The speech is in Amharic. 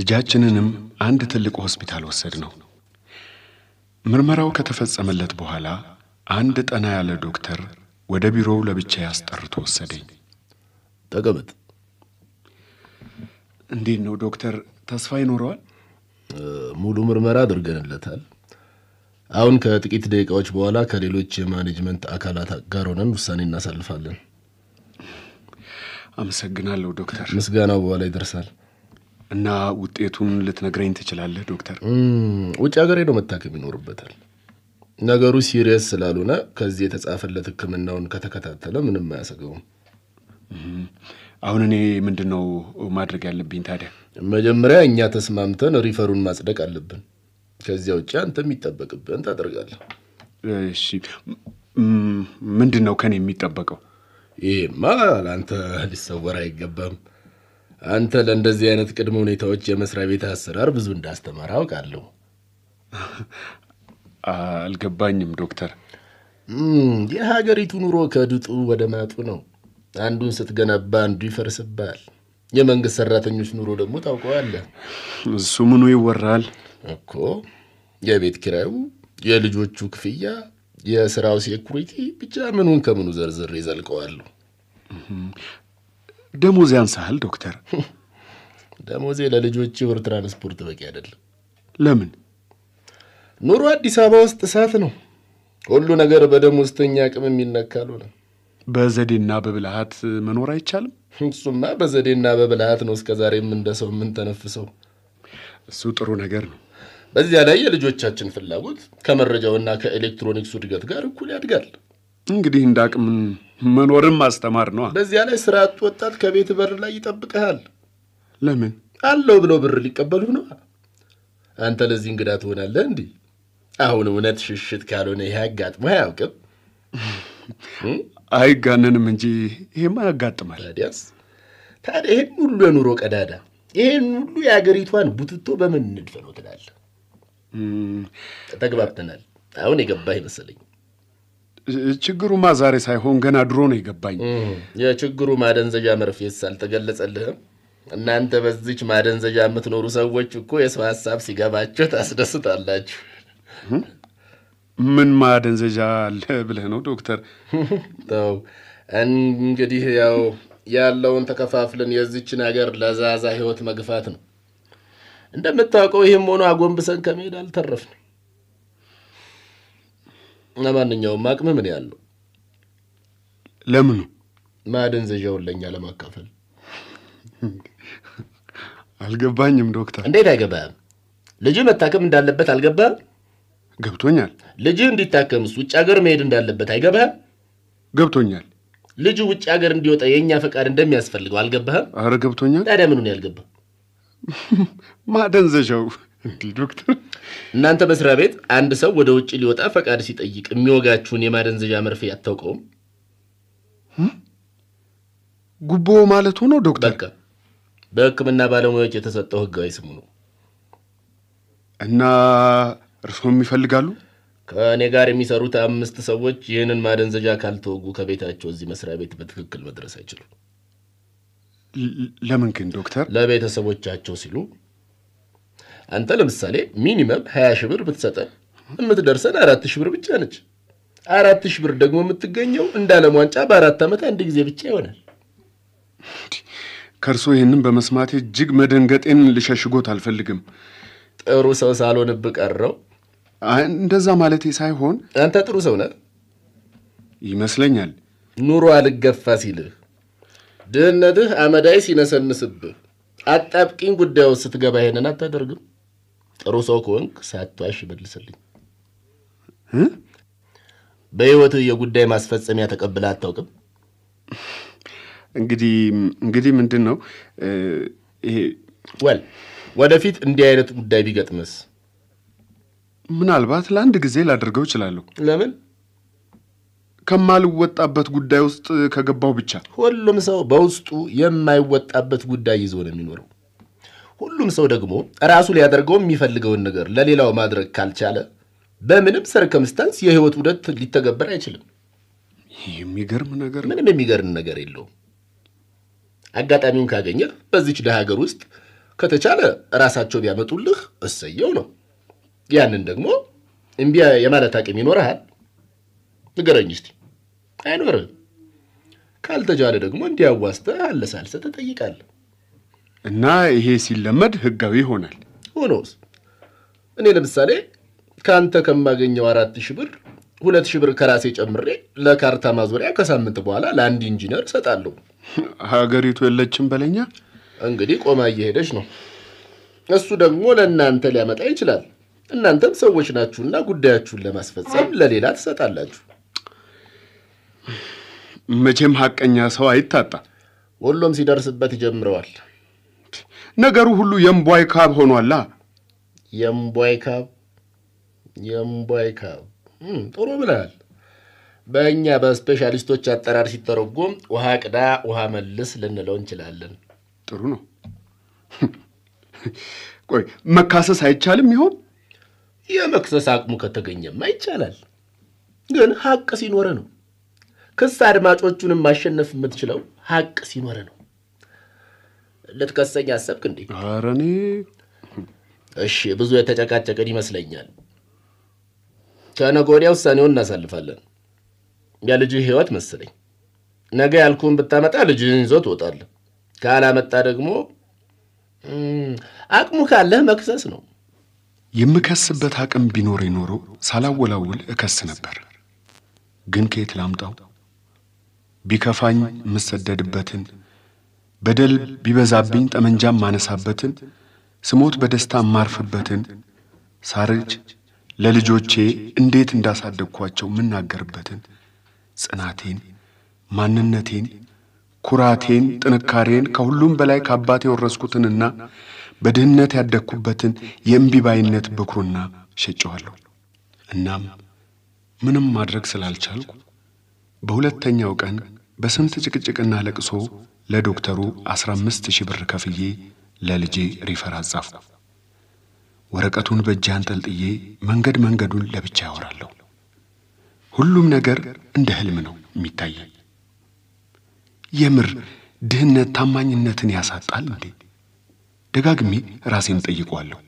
ልጃችንንም አንድ ትልቅ ሆስፒታል ወሰድ ነው። ምርመራው ከተፈጸመለት በኋላ አንድ ጠና ያለ ዶክተር ወደ ቢሮው ለብቻ ያስጠርቶ ወሰደኝ። ተቀመጥ። እንዴት ነው ዶክተር? ተስፋ ይኖረዋል? ሙሉ ምርመራ አድርገንለታል። አሁን ከጥቂት ደቂቃዎች በኋላ ከሌሎች የማኔጅመንት አካላት ጋር ሆነን ውሳኔ እናሳልፋለን። አመሰግናለሁ ዶክተር። ምስጋናው በኋላ ይደርሳል። እና ውጤቱን ልትነግረኝ ትችላለህ ዶክተር? ውጭ ሀገር ሄዶ መታከም ይኖርበታል። ነገሩ ሲሪየስ ስላልሆነ ከዚህ የተጻፈለት ህክምናውን ከተከታተለ ምንም አያሰገውም። አሁን እኔ ምንድን ነው ማድረግ ያለብኝ ታዲያ? መጀመሪያ እኛ ተስማምተን ሪፈሩን ማጽደቅ አለብን። ከዚያ ውጭ አንተ የሚጠበቅብን ታደርጋለ እሺ፣ ምንድን ነው ከኔ የሚጠበቀው? ይህማ ለአንተ ሊሰወር አይገባም። አንተ ለእንደዚህ አይነት ቅድመ ሁኔታዎች የመስሪያ ቤት አሰራር ብዙ እንዳስተማር አውቃለሁ። አልገባኝም ዶክተር። የሀገሪቱ ኑሮ ከድጡ ወደ ማጡ ነው። አንዱን ስትገነባ አንዱ ይፈርስብሃል። የመንግስት ሰራተኞች ኑሮ ደግሞ ታውቀዋለህ። እሱ ምኑ ይወራል እኮ የቤት ኪራዩ፣ የልጆቹ ክፍያ፣ የስራው ሴኩሪቲ ብቻ ምኑን ከምኑ ዘርዝር ይዘልቀዋሉ። ደሞዝ ያንሳሃል ዶክተር? ደሞዜ ለልጆች ብር ትራንስፖርት በቂ አይደለም። ለምን? ኑሮ አዲስ አበባ ውስጥ እሳት ነው። ሁሉ ነገር በደሞዝተኛ አቅም የሚነካሉ ነው በዘዴና በብልሃት መኖር አይቻልም? እሱማ በዘዴና በብልሃት ነው እስከዛሬ ዛሬም እንደ ሰው የምንተነፍሰው። እሱ ጥሩ ነገር ነው። በዚያ ላይ የልጆቻችን ፍላጎት ከመረጃውና ከኤሌክትሮኒክሱ እድገት ጋር እኩል ያድጋል። እንግዲህ እንደ አቅምን መኖርም ማስተማር ነው። በዚያ ላይ ስራ አጥ ወጣት ከቤት በር ላይ ይጠብቀሃል። ለምን አለው ብለው ብር ሊቀበሉ ነው። አንተ ለዚህ እንግዳ ትሆናለህ። እንዲህ አሁን እውነት ሽሽት ካልሆነ ይህ አጋጥሞ አያውቅም። አይጋነንም እንጂ ይሄማ ያጋጥማል። ታዲያስ ታዲያ ይህን ሁሉ የኑሮ ቀዳዳ ይህን ሁሉ የአገሪቷን ቡትቶ በምን ንድፈ ትላለህ? ተግባብተናል። አሁን የገባህ ይመስለኝ። ችግሩማ ዛሬ ሳይሆን ገና ድሮ ነው የገባኝ። የችግሩ ማደንዘዣ መርፌስ አልተገለጸልህም? እናንተ በዚች ማደንዘዣ የምትኖሩ ሰዎች እኮ የሰው ሀሳብ ሲገባቸው ታስደስታላችሁ። ምን ማደንዘዣ አለ ብለህ ነው ዶክተር? ተው እንግዲህ ያው ያለውን ተከፋፍለን የዚችን ሀገር ለዛዛ ህይወት መግፋት ነው። እንደምታውቀው ይህም ሆኖ አጎንብሰን ከመሄድ አልተረፍንም። ለማንኛውም አቅም ምን ያለው ለምኑ ማደንዘዣውን ለእኛ ለማካፈል አልገባኝም ዶክተር። እንዴት አይገባህም? ልጅ መታከም እንዳለበት አልገባህም? ገብቶኛል። ልጅ እንዲታከምስ ውጭ ሀገር መሄድ እንዳለበት አይገባህም? ገብቶኛል። ልጁ ውጭ ሀገር እንዲወጣ የእኛ ፈቃድ እንደሚያስፈልገው አልገባህም? አረ ገብቶኛል። ታዲያ ምኑን ያልገባ ማደንዘዣው እንዲህ ዶክተር እናንተ መስሪያ ቤት አንድ ሰው ወደ ውጭ ሊወጣ ፈቃድ ሲጠይቅ የሚወጋችሁን የማደንዘዣ መርፌ አታውቀውም? ጉቦ ማለት ሆኖ ዶክተር? በቃ በሕክምና ባለሙያዎች የተሰጠው ህጋዊ ስሙ ነው። እና እርስዎም ይፈልጋሉ? ከእኔ ጋር የሚሰሩት አምስት ሰዎች ይህንን ማደንዘዣ ካልተወጉ ከቤታቸው እዚህ መስሪያ ቤት በትክክል መድረስ አይችሉም። ለምን ግን ዶክተር? ለቤተሰቦቻቸው ሲሉ አንተ ለምሳሌ ሚኒመም 20 ሺህ ብር ብትሰጠን የምትደርሰን አራት ሺህ ብር ብቻ ነች። አራት ሺህ ብር ደግሞ የምትገኘው እንደ ዓለም ዋንጫ በአራት ዓመት አንድ ጊዜ ብቻ ይሆናል። ከእርሶ ይህንን በመስማቴ እጅግ መደንገጤን ልሸሽጎት አልፈልግም። ጥሩ ሰው ሳልሆንብ ቀረው። እንደዛ ማለቴ ሳይሆን አንተ ጥሩ ሰው ነህ ይመስለኛል። ኑሮ አልገፋ ሲልህ፣ ድህነትህ አመዳይ ሲነሰንስብህ፣ አጣብቂኝ ጉዳዮ ስትገባ ይሄንን አታደርግም? ጥሩ ሰው ከሆንክ ሳትዋሽ መልስልኝ። በህይወት የጉዳይ ማስፈጸሚያ ተቀብለ አታውቅም? እንግዲህ እንግዲህ ምንድን ነው ይሄ? ወል ወደፊት እንዲህ አይነት ጉዳይ ቢገጥምስ? ምናልባት ለአንድ ጊዜ ላደርገው እችላለሁ። ለምን? ከማልወጣበት ጉዳይ ውስጥ ከገባው ብቻ። ሁሉም ሰው በውስጡ የማይወጣበት ጉዳይ ይዞ ነው የሚኖረው። ሁሉም ሰው ደግሞ ራሱ ሊያደርገው የሚፈልገውን ነገር ለሌላው ማድረግ ካልቻለ በምንም ሰርከምስታንስ የህይወት ውደት ሊተገበር አይችልም። የሚገርም ነገር ምንም የሚገርም ነገር የለውም። አጋጣሚውን ካገኘ በዚች ለሀገር ውስጥ ከተቻለ ራሳቸው ቢያመጡልህ እሰየው ነው። ያንን ደግሞ እምቢ የማለት አቅም ይኖረሃል? ንገረኝ እስቲ። አይኖርህም። ካልተቻለ ደግሞ እንዲያዋስተ አለሳልሰ ትጠይቃለህ። እና ይሄ ሲለመድ ህጋዊ ይሆናል። ሆኖስ እኔ ለምሳሌ ከአንተ ከማገኘው አራት ሺህ ብር ሁለት ሺህ ብር ከራሴ ጨምሬ ለካርታ ማዞሪያ ከሳምንት በኋላ ለአንድ ኢንጂነር እሰጣለሁ። ሀገሪቱ የለችም በለኛ። እንግዲህ ቆማ እየሄደች ነው። እሱ ደግሞ ለእናንተ ሊያመጣ ይችላል። እናንተም ሰዎች ናችሁና ጉዳያችሁን ለማስፈጸም ለሌላ ትሰጣላችሁ። መቼም ሀቀኛ ሰው አይታጣ፣ ሁሉም ሲደርስበት ይጀምረዋል። ነገሩ ሁሉ የምቧይ ካብ ሆኗላ። የምቧይ ካብ የምቧይ ካብ ጥሩ ብለሃል። በእኛ በስፔሻሊስቶች አጠራር ሲተረጎም ውሃ ቅዳ ውሃ መልስ ልንለው እንችላለን። ጥሩ ነው። ቆይ መካሰስ አይቻልም ይሆን? የመክሰስ አቅሙ ከተገኘማ ይቻላል፣ ግን ሀቅ ሲኖረ ነው። ክስ አድማጮቹንም ማሸነፍ የምትችለው ሀቅ ሲኖረ ነው። ልትከሰኝ አሰብክ እንዴ? ኧረ እኔ እሺ፣ ብዙ የተጨቃጨቅን ይመስለኛል። ከነገ ውሳኔውን እናሳልፋለን። የልጅህ ህይወት መሰለኝ። ነገ ያልኩህን ብታመጣ ልጅህን ይዞ ትወጣለህ። ካላመጣ ደግሞ አቅሙ ካለህ መክሰስ ነው። የምከስበት አቅም ቢኖር ኖሮ ሳላወላውል እከስ ነበር። ግን ከየት ላምጣው? ቢከፋኝ የምሰደድበትን በደል ቢበዛብኝ ጠመንጃም ማነሳበትን ስሞት በደስታ ማርፍበትን ሳርጅ ለልጆቼ እንዴት እንዳሳደግኳቸው የምናገርበትን ጽናቴን፣ ማንነቴን፣ ኩራቴን፣ ጥንካሬን ከሁሉም በላይ ከአባት የወረስኩትንና በድህነት ያደግኩበትን የእምቢባይነት ብኩርና ሸጨዋለሁ። እናም ምንም ማድረግ ስላልቻልኩ በሁለተኛው ቀን በስንት ጭቅጭቅና ለቅሶ ለዶክተሩ 15 ሺህ ብር ከፍዬ ለልጄ ሪፈር አጻፍኩ። ወረቀቱን በእጅ አንጠልጥዬ መንገድ መንገዱን ለብቻ ያወራለሁ። ሁሉም ነገር እንደ ህልም ነው የሚታየኝ። የምር ድህነት ታማኝነትን ያሳጣል እንዴ? ደጋግሜ ራሴን ጠይቋለሁ።